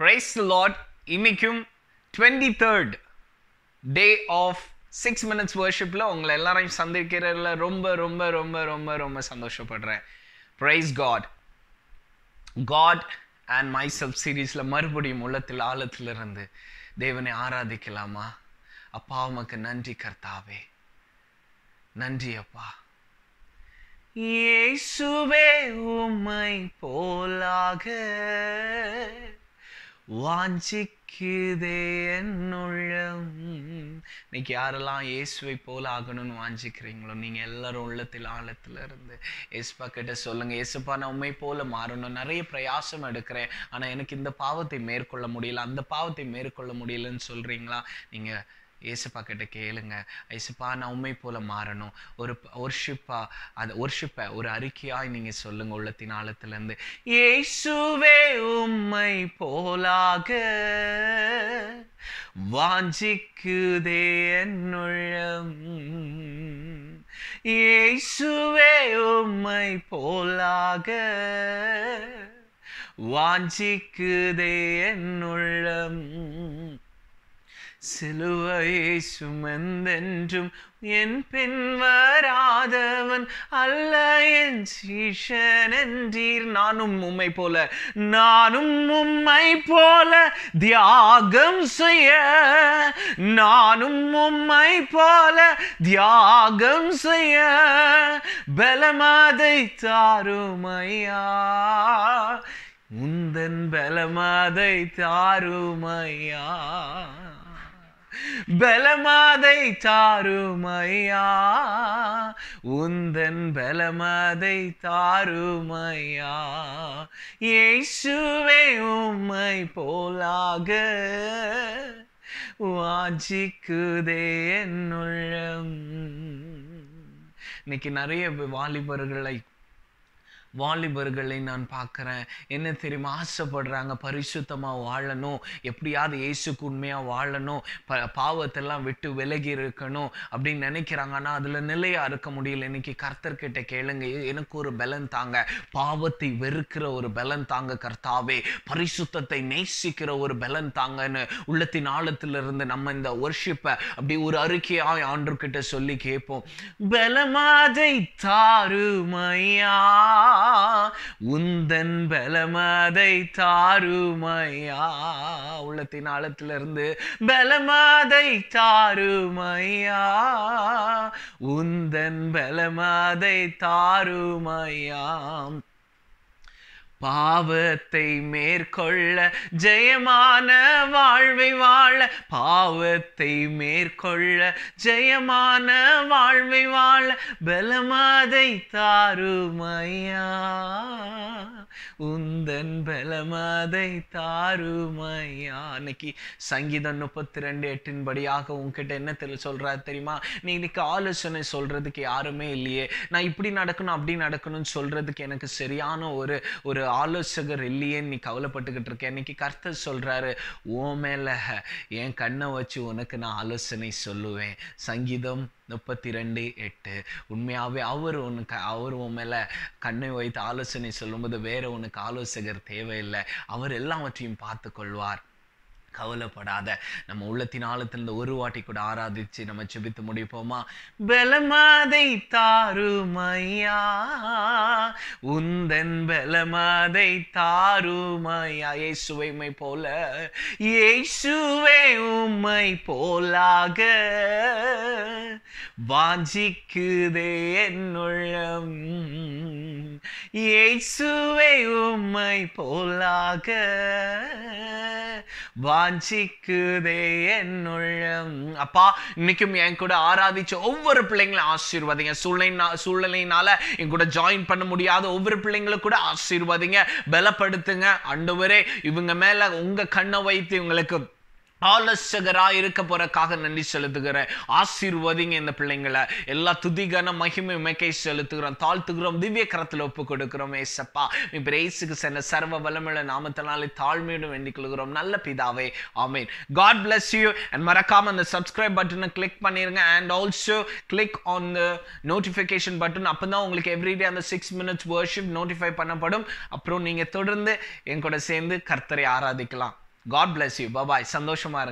price Lord இன்னைக்கும் twenty third day of six minutes வர்ஷிப்பில் உங்களை எல்லாரையும் சந்திக்கிறதுல ரொம்ப ரொம்ப ரொம்ப ரொம்ப ரொம்ப சந்தோஷப்படுறேன் praise God God and my சப் சீரீஸில் மறுபடியும் உள்ளத்தில் ஆழத்திலிருந்து தேவனை ஆராதிக்கலாமா அப்பா உமக்கு நன்றி கர்த்தாவே நன்றி அப்பா இயேசுவே உம்மை போலாக வாஞ்சிக்குதே என்னுள்ளம் இன்னைக்கு யாரெல்லாம் இயேசுவை போல ஆகணும்னு வாஞ்சிக்கிறீங்களோ நீங்கள் எல்லாரும் உள்ளத்தில் ஆழத்தில் இருந்து ஏசுப்பா கிட்ட சொல்லுங்கள் ஏசுப்பா நான் உண்மை போல மாறணும் நிறைய பிரயாசம் எடுக்கிறேன் ஆனால் எனக்கு இந்த பாவத்தை மேற்கொள்ள முடியல அந்த பாவத்தை மேற்கொள்ள முடியலன்னு சொல்கிறீங்களா நீங்கள் ஏசுப்பா கிட்ட கேளுங்க ஏசுப்பா நான் உண்மை போல மாறணும் ஒரு ஒர்ஷிப்பா அந்த ஒர்ஷிப்பை ஒரு அறிக்கையாய் நீங்கள் சொல்லுங்கள் உள்ளத்தின் ஆழத்துலேருந்து ஏசுவே உம்மை போலாக வாஞ்சிக்குதே என்னுள்ளம் ஏசுவே உண்மை போலாக வாஞ்சிக்குதே என்னுள்ளம் சிலுவையை சுமந்தென்றும் என் பின் வராதவன் அல்ல என் என்றீர் நானும் உம்மை போல நானும் உம்மை போல தியாகம் செய்ய நானும் உம்மை போல தியாகம் செய்ய பலமாதை தாருமையா உந்தன் பலமாதை தாருமையா பலமாதை தாருமையா உந்தன் பலமாதை தாருமையா இயேசுவே உம்மை போலாக வாஜிக்குதே என்னுள்ளம் இன்னைக்கு நிறைய வாலிபர்களை வாலிபர்களை நான் பார்க்குறேன் என்ன தெரியுமா ஆசைப்படுறாங்க பரிசுத்தமாக வாழணும் எப்படியாவது இயேசுக்கு உண்மையாக வாழணும் ப பாவத்தெல்லாம் விட்டு விலகி இருக்கணும் அப்படின்னு நினைக்கிறாங்க ஆனால் அதில் நிலையாக இருக்க முடியல இன்னைக்கு கர்த்தர்கிட்ட கேளுங்க எனக்கு ஒரு பலன் தாங்க பாவத்தை வெறுக்கிற ஒரு பலன் தாங்க கர்த்தாவே பரிசுத்தத்தை நேசிக்கிற ஒரு பலன் தாங்கன்னு உள்ளத்தின் ஆழத்திலிருந்து நம்ம இந்த ஒர்ஷிப்பை அப்படி ஒரு அறிக்கையாக ஆண்டர்கிட்ட சொல்லி கேட்போம் பலமாதை தாருமையா உந்தன் பலமாதை தாருமையா உள்ளத்தின் ஆழத்திலிருந்து பலமாதை தாருமையா உந்தன் பலமாதை தாருமையா பாவத்தை மேற்கொள்ள ஜெயமான வாழ்வை வாழ பாவத்தை மேற்கொள்ள ஜெயமான வாழ்வை வாழ பலமாதை தாருமையா உந்தன் பலமாதை தாருமையா அன்னைக்கு சங்கீதம் முப்பத்தி ரெண்டு எட்டின் படியாக உங்ககிட்ட என்ன தெரிய சொல்கிறார் தெரியுமா நீ இன்னைக்கு ஆலோசனை சொல்கிறதுக்கு யாருமே இல்லையே நான் இப்படி நடக்கணும் அப்படி நடக்கணும்னு சொல்கிறதுக்கு எனக்கு சரியான ஒரு ஒரு ஆலோசகர் இல்லையேன்னு நீ கவலைப்பட்டுக்கிட்டு இருக்க இன்னைக்கு கர்த்தர் சொல்கிறாரு ஓ மேலே என் கண்ணை வச்சு உனக்கு நான் ஆலோசனை சொல்லுவேன் சங்கீதம் முப்பத்தி ரெண்டு எட்டு உண்மையாகவே அவர் உனக்கு அவர் உன் மேலே கண்ணை வைத்து ஆலோசனை சொல்லும்போது வேறு உனக்கு ஆலோசகர் தேவையில்லை அவர் எல்லாவற்றையும் பார்த்து கொள்வார் கவலைப்படாத நம்ம உள்ளத்தின் ஆழத்திலிருந்து ஒரு வாட்டி கூட ஆராதிச்சு நம்ம சுபித்து முடிப்போமா பலமாதை தாருமையா உந்தன் பலமாதை தாருமையா ஏ சுவைமை போல இயேசுவை உம்மை போலாக வாஞ்சிக்குதே என்னுள்ளம் இயேசுவை உம்மை போலாக வாஞ்சிக்குதே என்னுள்ளம் அப்பா இன்னைக்கும் என் கூட ஆராதிச்ச ஒவ்வொரு பிள்ளைங்களும் ஆசீர்வாதிங்க சூழ்நிலை சூழ்நிலையினால என் கூட ஜாயின் பண்ண முடியாத ஒவ்வொரு பிள்ளைங்களும் கூட ஆசீர்வாதிங்க பலப்படுத்துங்க அண்டு இவங்க மேல உங்க கண்ணை வைத்து இவங்களுக்கு ஆலோசகராக இருக்க போறக்காக நன்றி செலுத்துகிறேன் ஆசீர்வதிங்க இந்த பிள்ளைங்களை எல்லா துதிகான மகிமை மெக்கை செலுத்துகிறோம் தாழ்த்துகிறோம் திவ்ய கரத்தில் ஒப்பு கொடுக்கிறோம் ஏசப்பா இப்போ ரேசுக்கு சென்ற சர்வ வளமுள்ள நாமத்தினாலே தாழ்மையுடன் வேண்டிக் கொள்கிறோம் நல்ல பிதாவே ஆமீன் காட் பிளஸ் யூ அண்ட் மறக்காம அந்த சப்ஸ்கிரைப் பட்டனை கிளிக் பண்ணிருங்க and also click on the notification button அப்போ தான் உங்களுக்கு எவ்ரிடே அந்த சிக்ஸ் மினிட்ஸ் வேர்ஷிப் நோட்டிஃபை பண்ணப்படும் அப்புறம் நீங்கள் தொடர்ந்து என் கூட சேர்ந்து கர்த்தரை ஆராதிக்கலாம் காட் பிளஸ் யூ பபாய் சந்தோஷமாக இருங்க